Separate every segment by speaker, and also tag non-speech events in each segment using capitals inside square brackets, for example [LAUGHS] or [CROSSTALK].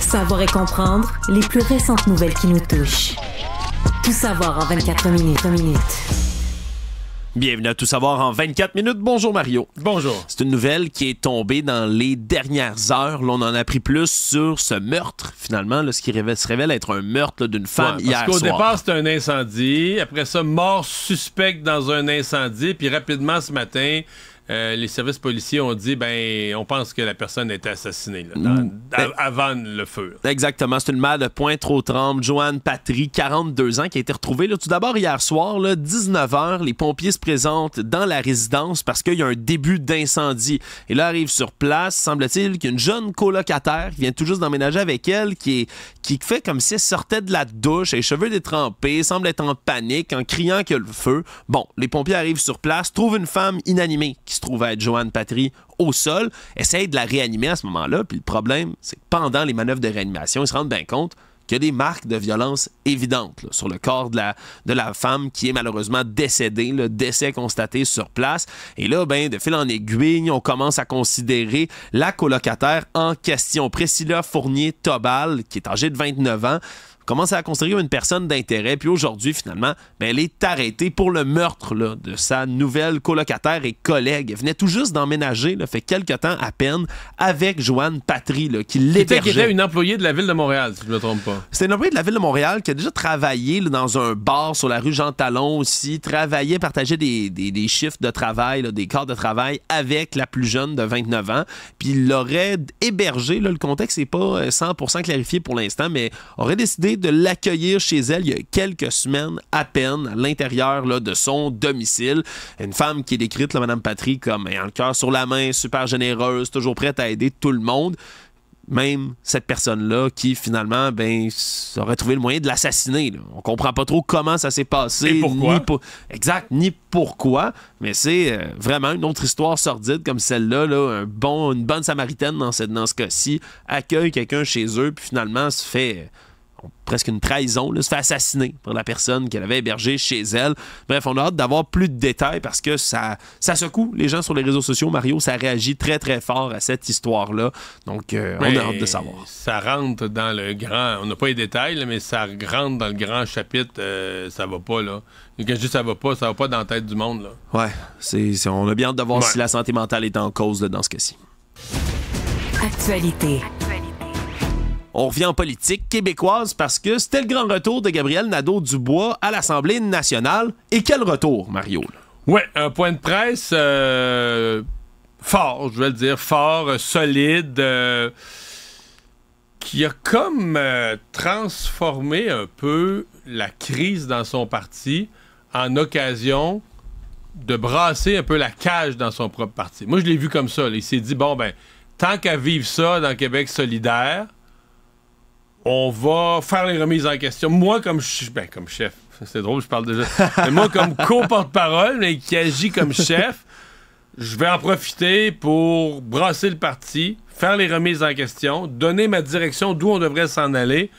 Speaker 1: Savoir et comprendre les plus récentes nouvelles qui nous touchent. Tout savoir en 24 minutes. minutes.
Speaker 2: Bienvenue à Tout savoir en 24 minutes. Bonjour Mario. Bonjour. C'est une nouvelle qui est tombée dans les dernières heures. L'on en a pris plus sur ce meurtre, finalement, ce qui se révèle être un meurtre d'une femme hier soir. Parce qu'au départ,
Speaker 1: c'était un incendie. Après ça, mort suspecte dans un incendie. Puis rapidement, ce matin, euh, les services policiers ont dit ben on pense que la personne a été assassinée mm. ben, avant le feu.
Speaker 2: Exactement, c'est une mère de point trop tremble Joanne Patry, 42 ans, qui a été retrouvée tout d'abord hier soir, 19h, les pompiers se présentent dans la résidence parce qu'il y a un début d'incendie. Et là arrive sur place, semble-t-il qu'une jeune colocataire qui vient tout juste d'emménager avec elle, qui, fait comme si elle sortait de la douche, les cheveux détrempés, semble être en panique, en criant que le feu. Bon, les pompiers arrivent sur place, trouvent une femme inanimée qui se à être Joanne Patry au sol, essaye de la réanimer à ce moment-là. Puis le problème, c'est que pendant les manœuvres de réanimation, ils se rendent bien compte qu'il y a des marques de violence évidentes sur le corps de la, de la femme qui est malheureusement décédée, le décès constaté sur place. Et là, ben, de fil en aiguille, on commence à considérer la colocataire en question, Priscilla Fournier-Tobal, qui est âgée de 29 ans commencé à construire une personne d'intérêt. Puis aujourd'hui, finalement, ben, elle est arrêtée pour le meurtre de sa nouvelle colocataire et collègue. Elle venait tout juste d'emménager, fait quelques temps à peine, avec Joanne Patry, là, qui l'hébergeait. était une
Speaker 1: employée de la ville de Montréal, si je ne me trompe pas.
Speaker 2: C'était une employée de la ville de Montréal qui a déjà travaillé dans un bar sur la rue Jean-Talon aussi, travaillait, partageait des, chiffres de travail, des cartes de travail avec la plus jeune de 29 ans. Puis il l'aurait hébergé, le contexte n'est pas 100% euh, clarifié pour l'instant, mais aurait décidé de l'accueillir chez elle il y a quelques semaines à peine à l'intérieur de son domicile. Une femme qui est décrite, la Madame Patry, comme ayant le cœur sur la main, super généreuse, toujours prête à aider tout le monde même cette personne-là qui finalement ben, aurait trouvé le moyen de l'assassiner. On comprend pas trop comment ça s'est passé. Et pourquoi. Exact, ni pourquoi, mais c'est euh, vraiment une autre histoire sordide comme celle-là. Là. Un bon, une bonne samaritaine dans, cette, dans ce cas-ci accueille quelqu'un chez eux, puis finalement se fait... Euh, presque une trahison. Là, se fait assassiner par la personne qu'elle avait hébergée chez elle. Bref, on a hâte d'avoir plus de détails parce que ça, ça secoue les gens sur les réseaux sociaux. Mario, ça réagit très très fort à cette histoire-là. Donc, euh, on a hâte de savoir.
Speaker 1: Ça rentre dans le grand. On n'a pas les détails, mais ça rentre dans le grand chapitre. Euh, ça va pas, là. Quand je dis ça va pas, ça va pas dans la tête du monde, là.
Speaker 2: Ouais. on a bien hâte de voir si la
Speaker 1: santé mentale est en cause là, dans ce cas-ci. Actualité.
Speaker 2: On revient en politique québécoise parce que c'était le grand retour de Gabriel Nadeau-Dubois à l'Assemblée nationale. Et quel retour, Mario?
Speaker 1: Oui, un point de presse euh, fort, je vais le dire, fort, euh, solide, euh, qui a comme transformé un peu la crise dans son parti en occasion de brasser un peu la cage dans son propre parti. Moi, je l'ai vu comme ça. Il s'est dit, bon, ben, tant qu'à vivre ça dans Québec solidaire, on va faire les remises en question. Moi, comme, ben, comme chef, [LAUGHS] c'est drôle, je parle déjà. Mais moi, comme [LAUGHS] co-porte-parole, mais qui agit comme [LAUGHS] chef, je vais en profiter pour brasser le parti, faire les remises en question, donner ma direction d'où on devrait s'en aller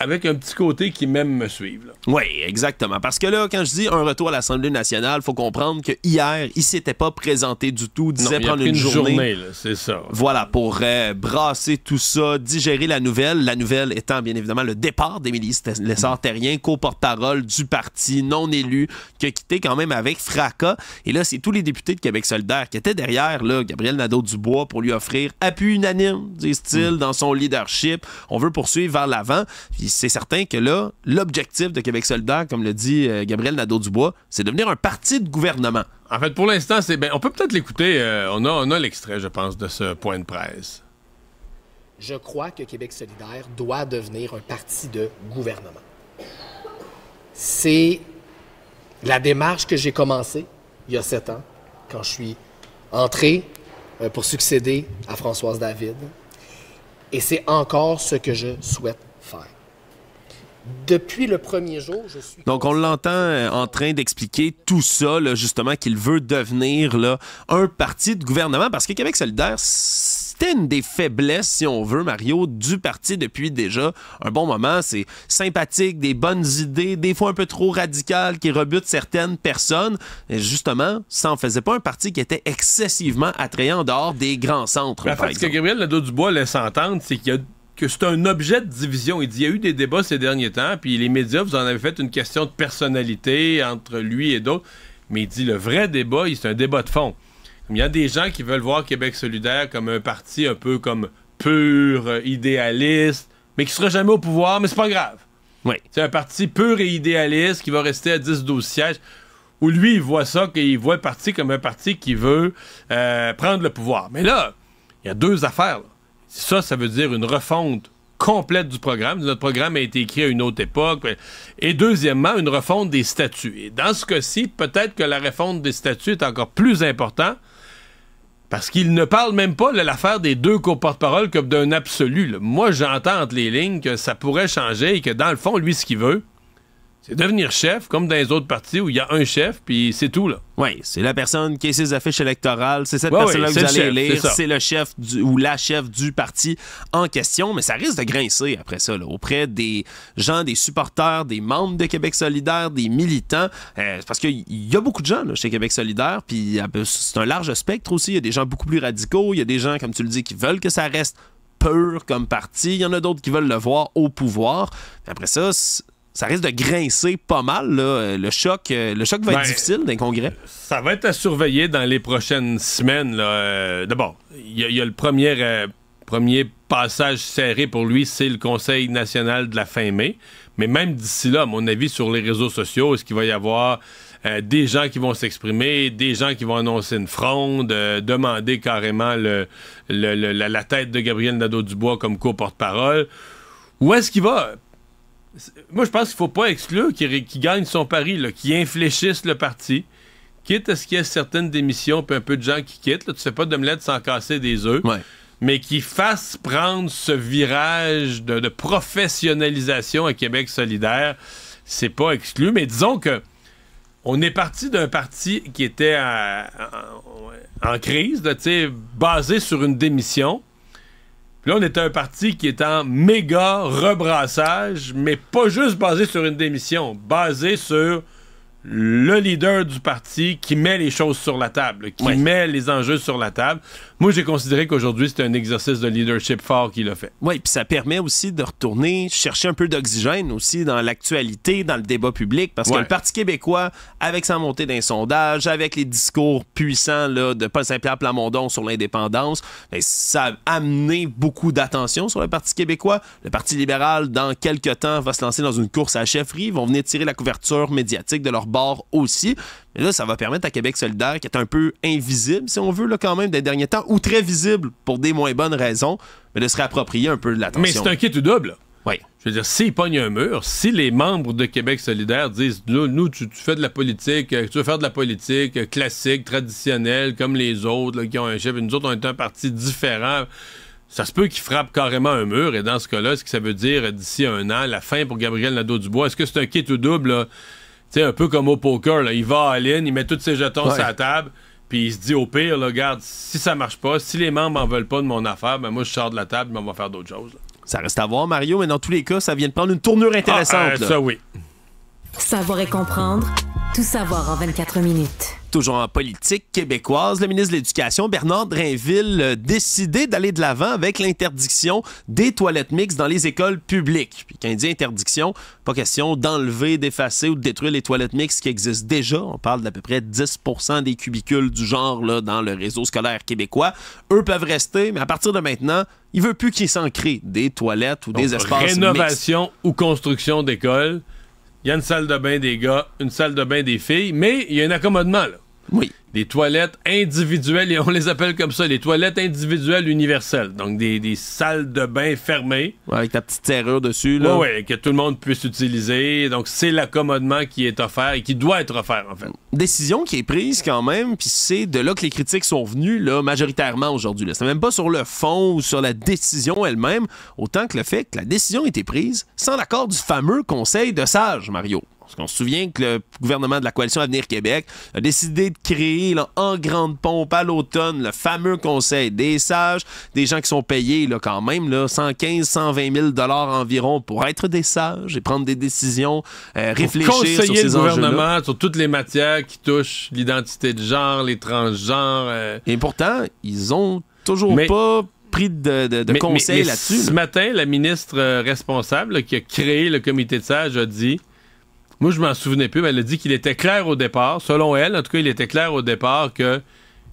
Speaker 1: avec un petit côté qui m'aime me suivre.
Speaker 2: Oui, exactement. Parce que là, quand je dis un retour à l'Assemblée nationale, faut comprendre que hier, il s'était pas présenté du tout, disait prendre une, journée. c'est ça. Voilà, pour euh, brasser tout ça, digérer la nouvelle. La nouvelle étant, bien évidemment, le départ d'Émilie Lessard-Terrien, co-porte-parole du parti non élu, qui a quitté quand même avec fracas. Et là, c'est tous les députés de Québec solidaire qui étaient derrière là, Gabriel Nadeau-Dubois pour lui offrir appui unanime, disent-ils, mm. dans son leadership. On veut poursuivre vers l'avant c'est certain que là, l'objectif de Québec solidaire, comme le dit euh, Gabriel Nadeau-Dubois, c'est devenir un parti de gouvernement. En fait, pour l'instant,
Speaker 1: ben, on peut peut-être l'écouter. Euh, on a, on l'extrait, je pense, de ce point de presse.
Speaker 2: Je crois que Québec solidaire doit devenir un parti de gouvernement.
Speaker 1: C'est la démarche que j'ai commencée il y a sept ans,
Speaker 2: quand je suis entré euh, pour succéder à Françoise David. Et c'est encore ce que je souhaite faire. Depuis le premier jour, je suis. Donc, on l'entend euh, en train d'expliquer tout ça, justement, qu'il veut devenir là, un parti de gouvernement, parce que Québec solidaire, c'était une des faiblesses, si on veut, Mario, du parti depuis déjà un bon moment. C'est sympathique, des bonnes idées, des fois un peu trop radicales, qui rebutent certaines personnes. Et justement, ça en faisait pas un parti
Speaker 1: qui était excessivement attrayant en dehors des grands centres. La par que Gabriel Lado dubois laisse entendre, c'est qu'il y a que c'est un objet de division. Il dit, il y a eu des débats ces derniers temps, puis les médias, vous en avez fait une question de personnalité entre lui et d'autres. Mais il dit, le vrai débat, c'est un débat de fond. Il y a des gens qui veulent voir Québec solidaire comme un parti un peu comme pur, euh, idéaliste, mais qui sera jamais au pouvoir, mais c'est pas grave. Oui. C'est un parti pur et idéaliste qui va rester à 10-12 sièges. Où lui, il voit ça, qu'il voit le parti comme un parti qui veut euh, prendre le pouvoir. Mais là, il y a deux affaires. Là. Ça, ça veut dire une refonte complète du programme. Notre programme a été écrit à une autre époque. Et deuxièmement, une refonte des statuts. Et dans ce cas-ci, peut-être que la refonte des statuts est encore plus importante parce qu'il ne parle même pas de l'affaire des deux co-porte-parole comme d'un absolu. Moi, j'entends entre les lignes que ça pourrait changer et que dans le fond, lui, ce qu'il veut, c'est devenir chef, comme dans les autres partis où il y a un chef, puis c'est tout, là. Oui, c'est la personne qui a ses
Speaker 2: affiches électorales, c'est cette personne-là que vous allez c'est le chef du, ou la chef du parti en question, mais ça risque de grincer après ça, là, auprès des gens, des supporters, des membres de Québec solidaire, des militants, euh, parce qu'il y a beaucoup de gens chez Québec solidaire, puis c'est un large spectre aussi, il y a des gens beaucoup plus radicaux, il y a des gens, comme tu le dis, qui veulent que ça reste pur comme parti. Il y en a d'autres qui veulent le voir au pouvoir. après ça, ça risque de grincer
Speaker 1: pas mal. Là. Le, choc, euh, le choc va être ben, difficile d'un congrès. Ça va être à surveiller dans les prochaines semaines. Euh, d'abord, il y, a le premier, euh, premier passage serré pour lui, c'est le Conseil national de la fin mai. Mais même d'ici là, à mon avis, sur les réseaux sociaux, est-ce qu'il va y avoir des gens qui vont s'exprimer, des gens qui vont annoncer une fronde, demander carrément le, la, tête de Gabriel Nadeau-Dubois comme co-porte-parole? Où est-ce qu'il va? moi, je pense qu'il ne faut pas exclure qu'il gagne son pari, qu'il infléchisse le parti. Quitte à ce qu'il y ait certaines démissions, puis un peu de gens qui quittent. Tu ne sais pas de me d'omelette sans casser des œufs. Mais qui fasse prendre ce virage de, professionnalisation à Québec solidaire, c'est pas exclu. Mais disons que on est parti d'un parti qui était euh, en, crise, basé sur une démission Là, on est un parti qui est en méga rebrassage, mais pas juste basé sur une démission, basé sur le leader du parti qui met les choses sur la table, qui met les enjeux sur la table moi, j'ai considéré qu'aujourd'hui, c'était un exercice de leadership fort qu'il a
Speaker 2: fait. Oui, puis ça permet aussi de retourner chercher un peu d'oxygène aussi dans l'actualité, dans le débat public, parce que le Parti québécois, avec sa montée d'un sondage, avec les discours puissants de Paul Saint-Pierre Plamondon sur l'indépendance, ben, ça a amené beaucoup d'attention sur le Parti québécois. Le Parti libéral, dans quelques temps, va se lancer dans une course à la chefferie. Ils vont venir tirer la couverture médiatique de leur bord aussi là, ça va permettre à Québec solidaire, qui est un peu invisible, si on veut, là, quand même, des derniers temps, ou très visible pour des moins bonnes raisons, mais de se réapproprier
Speaker 1: un peu de l'attention. Mais c'est un kit ou double. Oui. Je veux dire, s'ils pognent un mur, si les membres de Québec solidaire disent Nous, nous tu, fais de la politique, euh, tu veux faire de la politique euh, classique, traditionnelle, comme les autres, qui ont un chef, et nous autres, on est un parti différent. Ça se peut qu'ils frappent carrément un mur, et dans ce cas-là, ce que ça veut dire euh, d'ici un an, la fin pour Gabriel Nadeau-Dubois Est-ce que c'est un kit ou double un peu comme au poker, il va à Aline il met tous ses jetons sur la table, puis il se dit au pire, là, regarde, si ça marche pas, si les membres m'en veulent pas de mon affaire, ben moi je sors de la table, mais on va faire d'autres choses.
Speaker 2: Ça reste à voir, Mario, mais dans tous les cas, ça vient de prendre une tournure intéressante. Ah, euh, ça oui.
Speaker 1: Savoir et comprendre tout savoir en 24 minutes.
Speaker 2: Toujours en politique québécoise, le ministre de l'Éducation, Bernard Drainville, a décidé d'aller de l'avant avec l'interdiction des toilettes mixtes dans les écoles publiques. Puis quand il dit interdiction, pas question d'enlever, d'effacer ou de détruire les toilettes mixtes qui existent déjà. On parle d'à peu près 10 des cubicules du genre là, dans le réseau scolaire québécois. Eux peuvent rester, mais à partir de maintenant, il veut plus qu'ils s'en
Speaker 1: créent des toilettes ou des espaces rénovation Rénovation ou construction d'écoles il y a une salle de bain des gars, une salle de bain des filles, mais il y a un accommodement, là. Oui des toilettes individuelles, et on les appelle comme ça, les toilettes individuelles universelles. Donc des, salles de bain fermées. avec ta petite serrure dessus, là. Oui, que tout le monde puisse utiliser. Donc c'est l'accommodement qui est offert et qui doit être offert, en fait. Décision qui est prise quand même, puis c'est de là
Speaker 2: que les critiques sont venues, là, majoritairement aujourd'hui. C'est même pas sur le fond ou sur la décision elle-même, autant que le fait que la décision a été prise sans l'accord du fameux conseil de sage, Mario. Parce qu'on se souvient que le gouvernement de la coalition Avenir Québec a décidé de créer en grande pompe à l'automne le fameux conseil des sages, des gens qui sont payés là, quand même là, 115, 120 000 dollars environ pour être des sages et prendre des décisions, euh, réfléchir sur ces le gouvernement
Speaker 1: sur toutes les matières qui touchent l'identité de genre, les transgenres. Euh. Et pourtant, ils ont toujours pas pris de, conseil là-dessus. Ce matin, la ministre euh, responsable qui a créé le comité de sages a dit moi, je m'en souvenais plus, mais elle a dit qu'il était clair au départ, selon elle, en tout cas, il était clair au départ que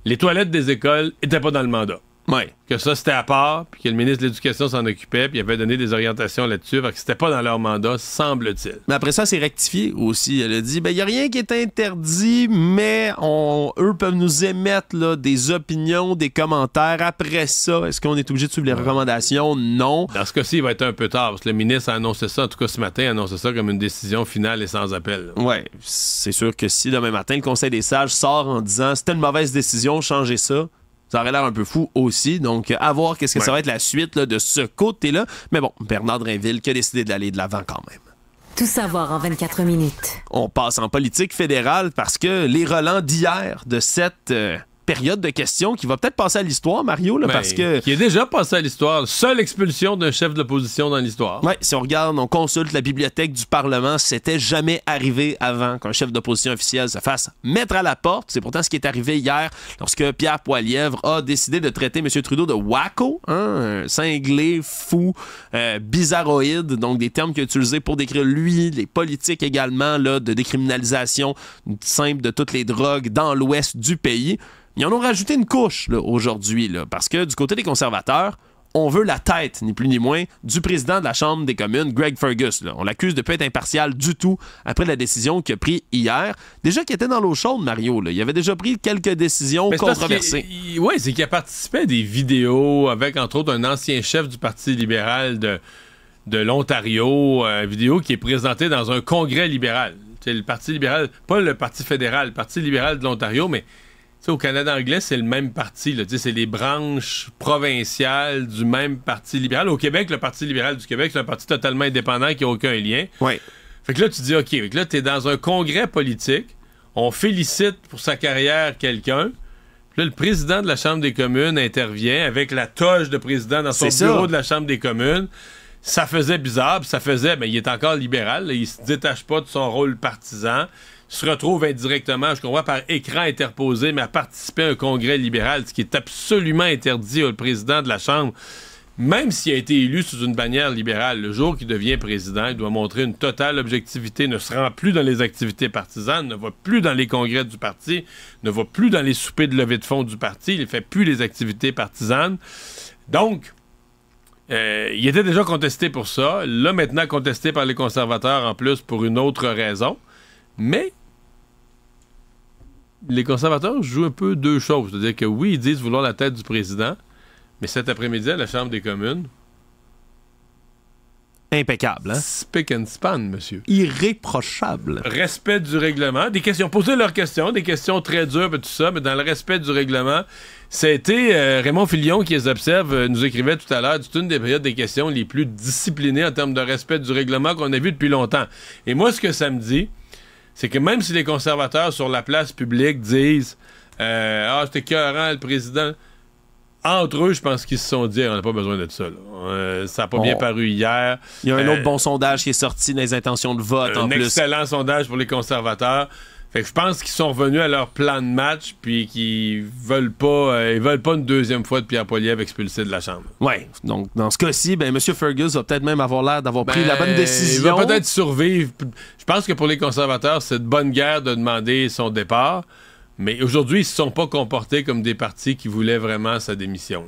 Speaker 1: les toilettes des écoles n'étaient pas dans le mandat. Oui, que ça c'était à part, puis que le ministre de l'Éducation s'en occupait, puis il avait donné des orientations là-dessus, parce que c'était pas dans leur mandat, semble-t-il. Mais après ça, c'est rectifié aussi. Elle a dit,
Speaker 2: ben il y a rien qui est interdit, mais on, eux peuvent nous émettre des opinions, des commentaires. Après ça, est-ce qu'on est obligé de suivre les recommandations?
Speaker 1: Non. Dans ce cas-ci, il va être un peu tard, parce que le ministre a annoncé ça, en tout cas ce matin, a annoncé ça comme une décision finale et sans appel. Oui, c'est sûr que si demain matin, le Conseil des sages sort en disant, c'était une mauvaise décision,
Speaker 2: changez ça ça aurait l'air un peu fou aussi. Donc, à voir qu'est-ce que ça va être la suite de ce côté-là. Mais bon, Bernard Drinville qui a décidé d'aller de l'avant quand même.
Speaker 1: Tout savoir en 24 minutes.
Speaker 2: On passe en politique fédérale parce que les relents d'hier de cette. Euh, période de questions qui va peut-être passer à l'histoire, Mario, là, parce ben,
Speaker 1: que. Qui est déjà passé à l'histoire. Seule expulsion
Speaker 2: d'un chef de dans l'histoire. Oui, si on regarde, on consulte la bibliothèque du Parlement, c'était jamais arrivé avant qu'un chef d'opposition officiel se fasse mettre à la porte. C'est pourtant ce qui est arrivé hier lorsque Pierre Poilievre a décidé de traiter M. Trudeau de wacko, hein, un cinglé, fou, euh, bizarroïde, donc des termes qu'il a utilisés pour décrire lui, les politiques également, là, de décriminalisation simple de toutes les drogues dans l'ouest du pays. Ils en ont rajouté une couche aujourd'hui, parce que du côté des conservateurs, on veut la tête, ni plus ni moins, du président de la Chambre des communes, Greg Fergus. On l'accuse de ne pas être impartial du tout après la décision qu'il a prise hier. Déjà qu'il était dans l'eau chaude, Mario. Là. Il avait déjà pris quelques décisions controversées.
Speaker 1: oui, c'est qu'il a participé à des vidéos avec, entre autres, un ancien chef du Parti libéral de, de l'Ontario, euh, une vidéo qui est présentée dans un congrès libéral. C'est le Parti libéral, pas le Parti fédéral, le Parti libéral de l'Ontario, mais au Canada anglais, c'est le même parti. C'est les branches provinciales du même parti libéral. Au Québec, le Parti libéral du Québec, c'est un parti totalement indépendant qui n'a aucun lien. Ouais. Fait que là, tu dis, OK, là, tu es dans un congrès politique. On félicite pour sa carrière quelqu'un. Là, le président de la Chambre des communes intervient avec la toge de président dans son bureau de la Chambre des communes. Ça faisait bizarre, ça faisait, mais ben, il est encore libéral, il il se détache pas de son rôle partisan se retrouve indirectement, je comprends, par écran interposé, mais à participer à un congrès libéral, ce qui est absolument interdit au président de la Chambre. Même s'il a été élu sous une bannière libérale, le jour qu'il devient président, il doit montrer une totale objectivité, ne se rend plus dans les activités partisanes, ne va plus dans les congrès du parti, ne va plus dans les soupers de levée de fonds du parti, il ne fait plus les activités partisanes. Donc, euh, il était déjà contesté pour ça, là maintenant contesté par les conservateurs en plus pour une autre raison. Mais les conservateurs jouent un peu deux choses. C'est-à-dire que oui, ils disent vouloir la tête du président, mais cet après-midi à la Chambre des communes. Impeccable, hein? Spick and span, monsieur. Irréprochable. Respect du règlement. Des questions. Poser leurs questions, des questions très dures et tout ça, mais dans le respect du règlement. C'était euh, Raymond Filion qui les observe, euh, nous écrivait tout à l'heure, c'est une des périodes des questions les plus disciplinées en termes de respect du règlement qu'on a vu depuis longtemps. Et moi, ce que ça me dit, c'est que même si les conservateurs sur la place publique disent euh, Ah, c'était cohérent, le président entre eux, je pense qu'ils se sont dit on n'a pas besoin d'être ça. Euh, ça n'a pas bien paru hier. Il y a un euh, autre bon sondage qui est sorti dans les intentions de vote. Un excellent sondage pour les conservateurs je pense qu'ils sont revenus à leur plan de match, puis qu'ils veulent pas, euh, ils veulent pas une deuxième fois de Pierre Poilievre expulsé de la chambre.
Speaker 2: Ouais. Donc dans ce cas-ci, ben
Speaker 1: Monsieur Fergus va peut-être même avoir l'air d'avoir pris la bonne ben, décision. Il va peut-être survivre. Je pense que pour les conservateurs, c'est de bonne guerre de demander son départ. Mais aujourd'hui, ils se sont pas comportés comme des partis qui voulaient vraiment sa démission.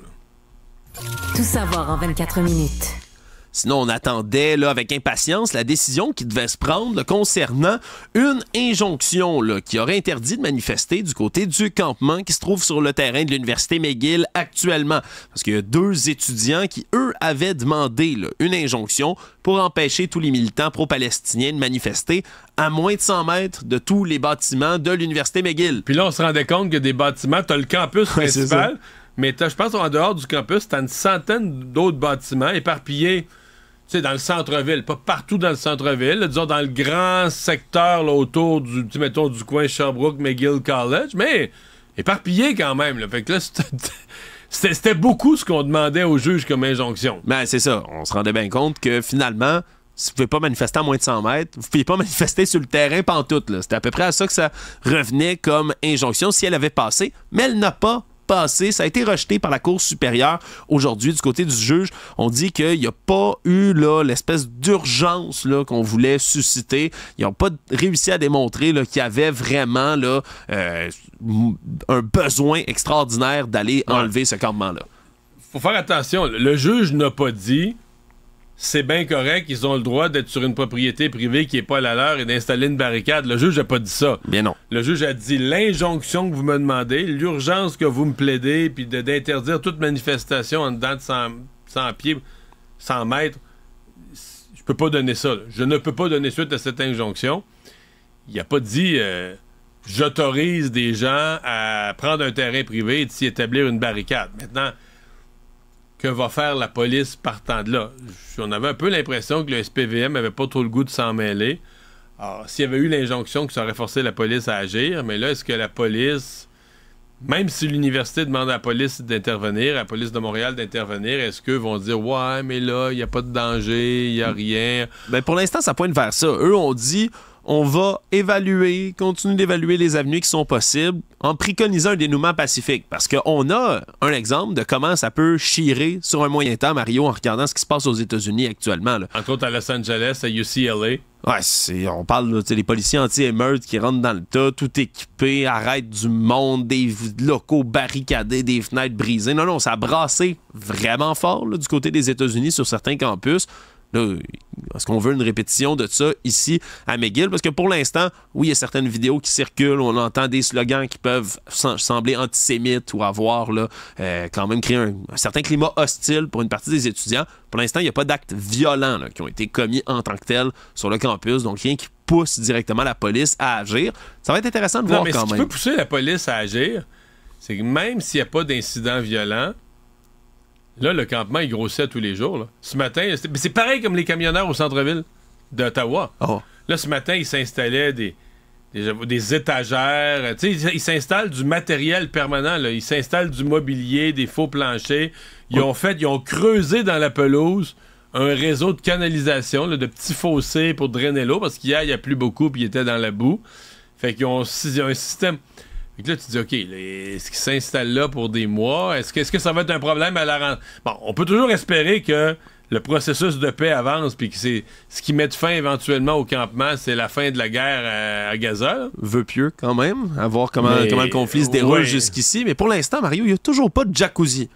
Speaker 1: Tout savoir en 24 minutes.
Speaker 2: Sinon, on attendait là, avec impatience la décision qui devait se prendre concernant une injonction qui aurait interdit de manifester du côté du campement qui se trouve sur le terrain de l'Université McGill actuellement. Parce qu'il y a deux étudiants qui, eux, avaient demandé une injonction pour empêcher tous les militants pro-palestiniens de manifester à
Speaker 1: moins de 100 mètres de tous les bâtiments de l'Université McGill. Puis là, on se rendait compte que des bâtiments, tu as le campus principal, mais je pense qu'en dehors du campus, t'as une centaine d'autres bâtiments éparpillés sais, dans le centre-ville, pas partout dans le centre-ville, disons dans le grand secteur autour du, mettons, du coin Sherbrooke, McGill College, mais éparpillé quand même. Fait que là, [LAUGHS] c'était beaucoup ce qu'on demandait Au juge comme injonction. Ben, c'est ça.
Speaker 2: On se rendait bien compte que finalement, si vous pouvez pas manifester à moins de 100 mètres, vous pouvez pas [LAUGHS] manifester sur le terrain pantoute. C'était à peu près à ça que ça revenait comme injonction si elle avait passé, mais elle n'a pas passé. Ça a été rejeté par la Cour supérieure aujourd'hui du côté du juge. On dit qu'il n'y a pas eu l'espèce d'urgence qu'on voulait susciter. Ils n'ont pas réussi à démontrer qu'il y avait vraiment là, euh, un besoin extraordinaire d'aller enlever ce campement-là.
Speaker 1: Faut faire attention. Le juge n'a pas dit c'est bien correct, ils ont le droit d'être sur une propriété privée qui n'est pas la leur et d'installer une barricade. Le juge n'a pas dit ça. Bien non. Le juge a dit l'injonction que vous me demandez, l'urgence que vous me plaidez, puis d'interdire toute manifestation en dedans de 100, pieds, 100 mètres, je peux pas donner ça. Je ne peux pas donner suite à cette injonction. Il n'a pas dit euh, j'autorise des gens à prendre un terrain privé et de s'y établir une barricade. Maintenant, que va faire la police partant de là. On avait un peu l'impression que le SPVM n'avait pas trop le goût de s'en mêler. Alors, s'il y avait eu l'injonction que ça aurait forcé la police à agir, mais là, est-ce que la police, même si l'université demande à la police d'intervenir, à la police de Montréal d'intervenir, est-ce qu'eux vont dire Ouais, mais là, il n'y a pas de danger, il n'y a mm. rien
Speaker 2: Ben pour l'instant, ça pointe vers ça. Eux ont dit on va évaluer, continuer d'évaluer les avenues qui sont possibles en préconisant un dénouement pacifique. Parce qu'on a un exemple de comment ça peut chirer sur un moyen temps, Mario, en regardant ce qui se passe aux États-Unis actuellement. En Entre à Los Angeles, à UCLA. Ouais, on parle des policiers anti-émeutes qui rentrent dans le tas, tout équipés, arrêtent du monde, des locaux barricadés, des fenêtres brisées. Non, non, ça a brassé vraiment fort du côté des États-Unis sur certains campus. Est-ce qu'on veut une répétition de ça ici à McGill? Parce que pour l'instant, oui, il y a certaines vidéos qui circulent, on entend des slogans qui peuvent sembler antisémites ou avoir là, euh, quand même créé un, certain climat hostile pour une partie des étudiants. Pour l'instant, il n'y a pas d'actes violents qui ont été commis en tant que tels sur le campus, donc rien qui pousse directement
Speaker 1: la police à agir. Ça va être intéressant de voir quand même. Ce qui peut pousser la police à agir, c'est que même s'il n'y a pas d'incident violent, Là, le campement, il grossait tous les jours. Ce matin, c'est pareil comme les camionneurs au centre-ville d'Ottawa. Oh. Là, ce matin, ils s'installaient des, des, des, étagères. ils s'installent du matériel permanent. Ils s'installent du mobilier, des faux planchers. Ils ont fait, ils ont creusé dans la pelouse un réseau de canalisation, de petits fossés pour drainer l'eau, parce qu'hier, il n'y a plus beaucoup, puis il était dans la boue. Fait qu'ils ont un système là, tu dis, OK, est-ce qu'il s'installe là pour des mois? Est-ce que, est que ça va être un problème à la rentrée? Bon, on peut toujours espérer que le processus de paix avance, puis que c'est ce qui met fin éventuellement au campement, c'est la fin de la guerre à, Gaza. Vœu pieux quand même, avoir voir comment, comment le conflit se déroule jusqu'ici.
Speaker 2: Mais pour l'instant, Mario, il n'y a toujours pas de jacuzzi.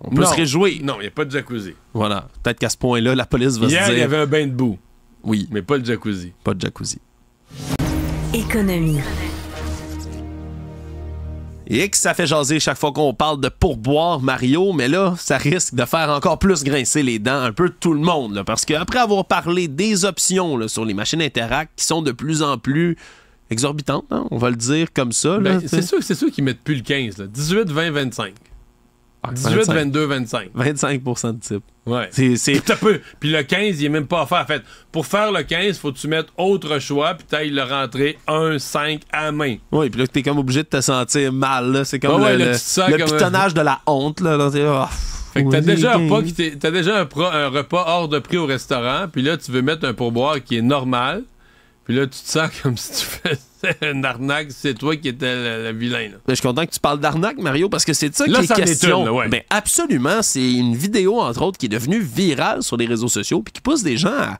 Speaker 1: On peut se réjouir. Non, il n'y a pas de jacuzzi. Voilà. Peut-être qu'à ce point-là, la police va se dire. Il y avait un bain de boue. Oui. Mais pas de jacuzzi. Pas de jacuzzi. Économie.
Speaker 2: Et que ça fait jaser chaque fois qu'on parle de pourboire Mario, mais là, ça risque de faire encore plus grincer les dents un peu tout le monde, parce qu'après avoir parlé des options sur les machines Interact qui sont de plus en plus exorbitantes, hein, on va le dire comme ça. Ben, c'est sûr,
Speaker 1: sûr qu'ils mettent plus le 15, 18, 20, 25. 18, 22, 25.
Speaker 2: 25 de type. Ouais. C'est.
Speaker 1: un peu Puis le 15, il est même pas faire En fait, pour faire le 15, faut que tu mettes autre choix, puis t'ailles le rentrer 1, 5 à main. Oui, puis là, t'es comme obligé de te sentir mal. C'est comme le, le, pitonnage
Speaker 2: de la honte. Là, ah, t'as déjà, un,
Speaker 1: as déjà un repas hors de prix au restaurant, puis là, tu veux mettre un pourboire qui est normal puis là, tu te sens comme si tu faisais une arnaque, c'est toi qui étais le, vilain. Ben,
Speaker 2: je suis content que tu parles d'arnaque, Mario, parce que c'est ça qui est question. Ben, absolument, c'est une vidéo, entre autres, qui est devenue virale sur les réseaux sociaux, puis qui pousse des gens à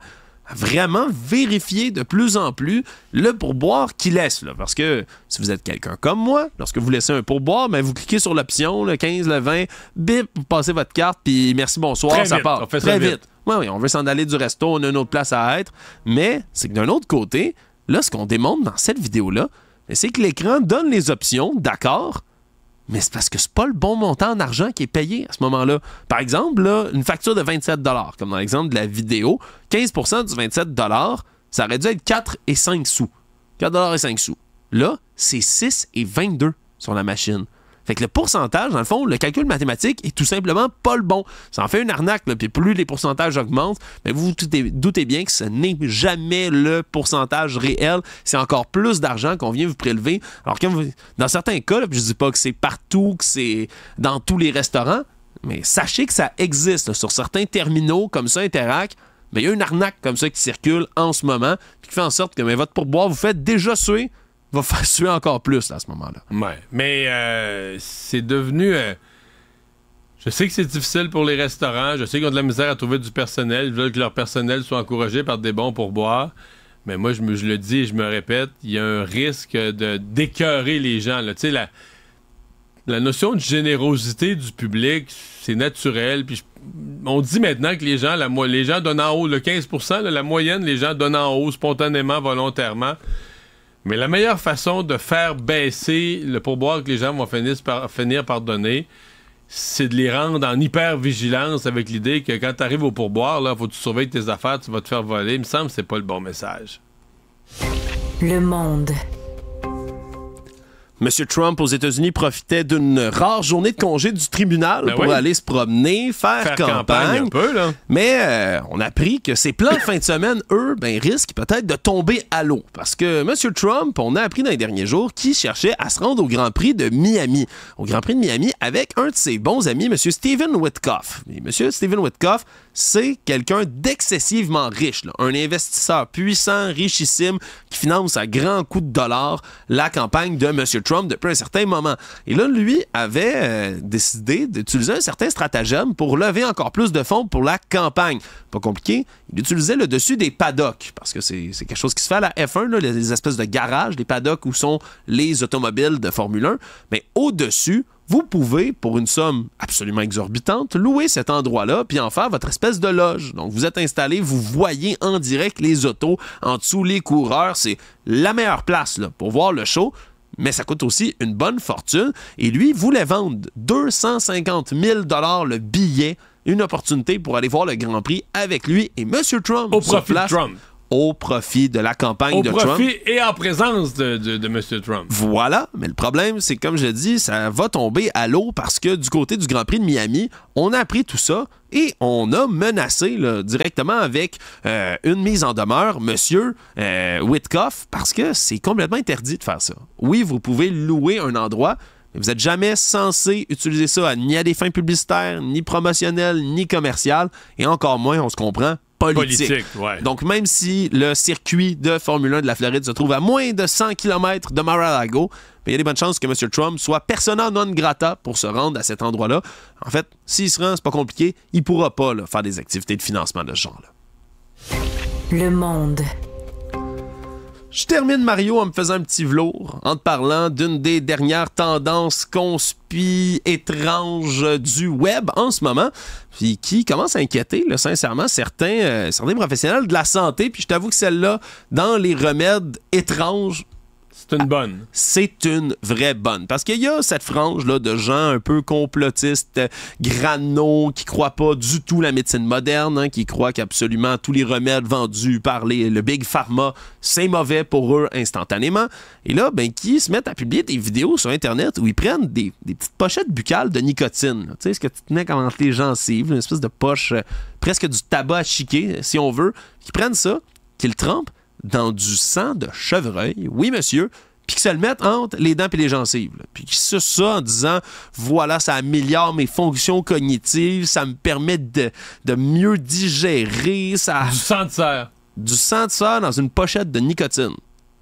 Speaker 2: vraiment vérifier de plus en plus le pourboire qu'ils laissent. Parce que si vous êtes quelqu'un comme moi, lorsque vous laissez un pourboire, ben, vous cliquez sur l'option, le 15, le 20, bip, vous passez votre carte, puis merci, bonsoir, ça part. Très, vite. Oui, on veut s'en aller du resto, on a une autre place à être. Mais c'est que d'un autre côté, là, ce qu'on démontre dans cette vidéo-là, ben, c'est que l'écran donne les options, d'accord, mais c'est parce que c'est pas le bon montant en argent qui est payé à ce moment-là. Par exemple, là, une facture de 27 comme dans l'exemple de la vidéo, 15 du 27 ça aurait dû être 4 et 5 sous. 4 et 5 sous. Là, c'est 6 et 22 sur la machine. Fait que le pourcentage, dans le fond, le calcul mathématique est tout simplement pas le bon. Ça en fait une arnaque, puis plus les pourcentages augmentent, mais vous vous doutez bien que ce n'est jamais le pourcentage réel. C'est encore plus d'argent qu'on vient vous prélever. Alors que dans certains cas, je dis pas que c'est partout, que c'est dans tous les restaurants, mais sachez que ça existe. Sur certains terminaux comme ça, Interac, il y a une arnaque comme ça qui circule en ce moment, qui fait en sorte que votre pourboire vous faites déjà suer va faire suer encore plus à ce moment-là.
Speaker 1: Mais euh, c'est devenu. Euh, je sais que c'est difficile pour les restaurants. Je sais qu'ils ont de la misère à trouver du personnel. Ils veulent que leur personnel soit encouragé par des bons pourboires. Mais moi, je, le dis et je me répète, il y a un risque de d'écœurer les gens. La, notion de générosité du public, c'est naturel. Puis on dit maintenant que les gens, la, les gens donnent en haut, le 15 la moyenne, les gens donnent en haut spontanément, volontairement. Mais la meilleure façon de faire baisser le pourboire que les gens vont finir par, finir donner, c'est de les rendre en hyper-vigilance avec l'idée que quand tu arrives au pourboire, là, faut que tu surveilles tes affaires, tu vas te faire voler. Il me semble que c'est pas le bon message. Le monde. M. Trump aux États-Unis profitait d'une rare
Speaker 2: journée de congé du tribunal ben pour aller se promener, faire, campagne. Mais euh, on a appris que ces plans de fin de semaine, eux, ben, risquent peut-être de tomber à l'eau. Parce que M. Trump, on a appris dans les derniers jours qu'il cherchait à se rendre au Grand Prix de Miami. Au Grand Prix de Miami avec un de ses bons amis, M. Stephen Witkoff. Et M. Steven Witkoff, c'est quelqu'un d'excessivement riche, un investisseur puissant, richissime, qui finance à grands coups de dollars la campagne de M. Trump depuis un certain moment. Et là, lui avait euh, décidé d'utiliser un certain stratagème pour lever encore plus de fonds pour la campagne. Pas compliqué, il utilisait le dessus des paddocks, parce que c'est quelque chose qui se fait à la F1, les espèces de garages, les paddocks où sont les automobiles de Formule 1, mais au-dessus, vous pouvez, pour une somme absolument exorbitante, louer cet endroit-là puis en faire votre espèce de loge. Donc, vous êtes installé, vous voyez en direct les autos, en dessous les coureurs. C'est la meilleure place pour voir le show mais ça coûte aussi une bonne fortune. Et lui voulait vendre 250 000 le billet, une opportunité pour aller voir le Grand Prix avec lui et M. Trump. Au profit de Trump au profit de la campagne de Trump. Au profit
Speaker 1: et en présence de, M. Trump. Voilà, mais le problème, c'est comme je dis, ça va tomber à
Speaker 2: l'eau parce que du côté du Grand Prix de Miami, on a pris tout ça et on a menacé directement avec euh, une mise en demeure Monsieur euh, Whitcoff parce que c'est complètement interdit de faire ça. Oui, vous pouvez louer un endroit, mais vous n'êtes jamais censé utiliser ça ni à des fins publicitaires, ni promotionnelles, ni commerciales, et encore moins, on se comprend, politique. Donc, même si le circuit de Formule 1 de la Floride se trouve à moins de 100 km de Mar-a-Lago, ben, il y a des bonnes chances que M. Trump soit persona non grata pour se rendre à cet endroit-là. En fait, s'il se rend, c'est pas compliqué, il pourra pas faire des activités de financement de ce genre-là.
Speaker 1: Le monde.
Speaker 2: Je termine Mario en me faisant un petit velours, en te parlant d'une des dernières tendances conspi étranges du web en ce moment, puis qui commence à inquiéter, là, sincèrement, certains, euh, certains professionnels de la santé. Puis je t'avoue que celle-là, dans les remèdes étranges, c'est une bonne. C'est une vraie bonne. Parce qu'il y a cette frange-là de gens un peu complotistes, granos, qui croient pas du tout la médecine moderne, hein, qui croient qu'absolument tous les remèdes vendus par les, le Big Pharma, c'est mauvais pour eux instantanément. Et là, ben, qui se mettent à publier des vidéos sur Internet où ils prennent des, petites pochettes buccales de nicotine. Tu sais, ce que tu tenais comme entre les gencives, une espèce de poche euh, presque du tabac à chiquer, si on veut, qui prennent ça, qu'ils le trempent dans du sang de chevreuil, oui monsieur, puis qu'ils se le mettent entre les dents et les gencives. Puis qu'ils se ça en disant voilà, ça améliore mes fonctions cognitives, ça me permet de, de mieux digérer, ça. Du sang de serre. Du sang de serre dans une pochette de nicotine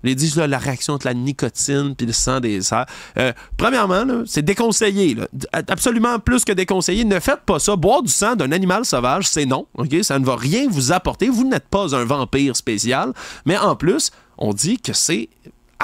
Speaker 2: les disent la réaction entre la nicotine puis le sang des ça. Euh, premièrement, c'est déconseillé. Absolument plus que déconseillé. Ne faites pas ça. Boire du sang d'un animal sauvage, c'est non. ok Ça ne va rien vous apporter. Vous n'êtes pas un vampire spécial. Mais en plus, on dit que c'est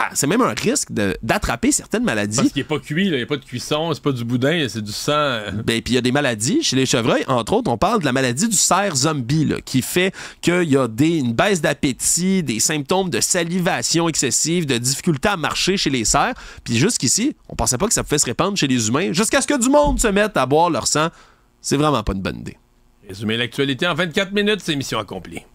Speaker 2: ah, c'est même un risque d'attraper certaines maladies. Parce qu'il n'est pas cuit, il n'y a pas de cuisson, c'est pas du boudin, c'est du sang. Ben, puis il y a des maladies chez les chevreuils, entre autres, on parle de la maladie du cerf zombie, qui fait qu'il y a des, une baisse d'appétit, des symptômes de salivation excessive, de difficulté à marcher chez les cerfs. Puis jusqu'ici, on pensait pas que ça pouvait se répandre chez les humains, jusqu'à ce que du monde se mette à boire leur sang. C'est vraiment pas une bonne idée.
Speaker 1: Résumer l'actualité en 24 minutes, c'est mission accomplie.